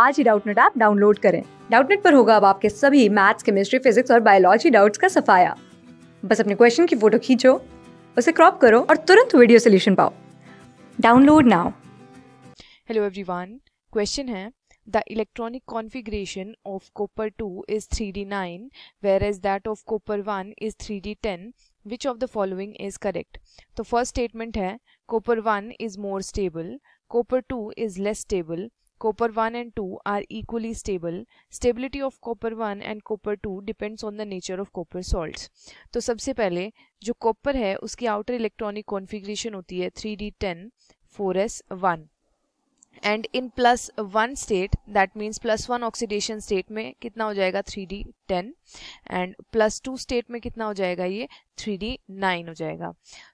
आज ही Doubtnut app download करें डाउटनेट पर होगा अब आपके सभी मैथ्स केमिस्ट्री फिजिक्स और बायोलॉजी डाउट्स का सफाया बस अपने क्वेश्चन की फोटो खींचो उसे क्रॉप करो और तुरंत वीडियो सोल्यूशन पाओ download now hello everyone question है the electronic configuration of copper two is three D nine where is that of copper one is three D ten which of the following is correct तो first statement है copper one is more stable copper two is less stable copper 1 and 2 are equally stable stability of copper one and copper two depends on the nature of copper salt तो सबसे पहले जो copper है उसकी outer electronic configuration होती है three D ten four S one and in plus one state that means plus one oxidation state में कितना हो जाएगा three D ten and plus two state में कितना हो जाएगा ये थ्री डी नाइन हो जाएगा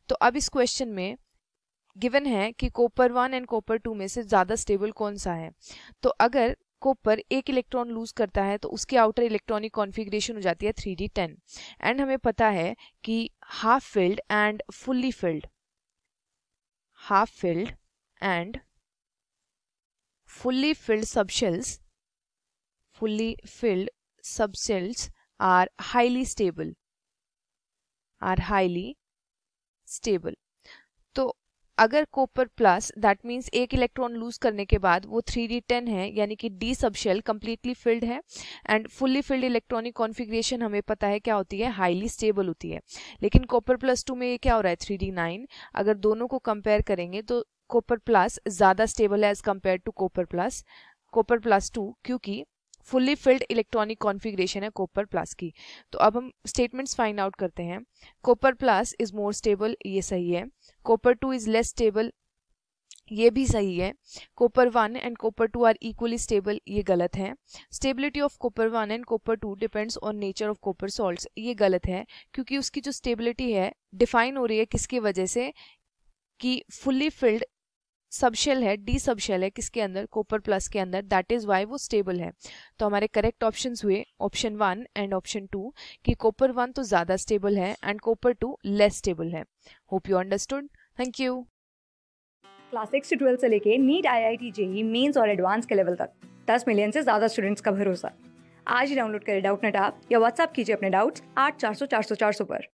तो अब इस क्वेश्चन में गिवन है कि copper one and copper two में से ज़्यादा स्टेबल कौन सा है तो अगर कॉपर एक इलेक्ट्रॉन लूज करता है तो उसकी आउटर इलेक्ट्रॉनिक कॉन्फिग्रेशन हो जाती है थ्री डी टेन एंड हमें पता है कि half filled and fully filled half filled and fully filled subshells fully filled subshells are highly stable are highly stable अगर कोपर प्लस दैट मीन्स एक electron lose करने के बाद वो थ्री डी टेन है यानी कि D sub shell completely filled है and fully filled electronic configuration हमें पता है क्या होती है हाईली स्टेबल होती है लेकिन कॉपर प्लस टू में ये क्या हो रहा है थ्री डी नाइन अगर दोनों को कंपेयर करेंगे तो कोपर प्लस ज़्यादा स्टेबल है as compare to copper plus copper plus two क्योंकि फुल्ली फिल्ड इलेक्ट्रॉनिक कॉन्फिग्रेशन है कॉपर प्लास की तो अब हम स्टेटमेंट्स फाइंड आउट करते हैं copper plus is more stable ये सही है copper two is less stable ये भी सही है copper one and copper two are equally stable ये गलत है stability of copper one and copper two depends on nature of copper salt ये गलत है क्योंकि उसकी जो स्टेबिलिटी है डिफाइन हो रही है किसकी वजह से कि फुल्ली फिल्ड सबशेल है डी सबशेल है किसके अंदर कोपर प्लस के अंदर दैट इज वाई वो स्टेबल है तो हमारे करेक्ट ऑप्शन हुए option one and option two कि कोपर वन तो ज्यादा स्टेबल है and copper two less stable है hope you understood thank you class six से ट्वेल्थ से लेके NEET I I T JEE mains और एडवांस के लेवल तक दस मिलियन से ज्यादा स्टूडेंट्स का भरोसा आज ही डाउनलोड करें डाउट नेट आप या व्हाट्सअप कीजिए अपने डाउट्स आठ चार सौ चार सौ चार सौ पर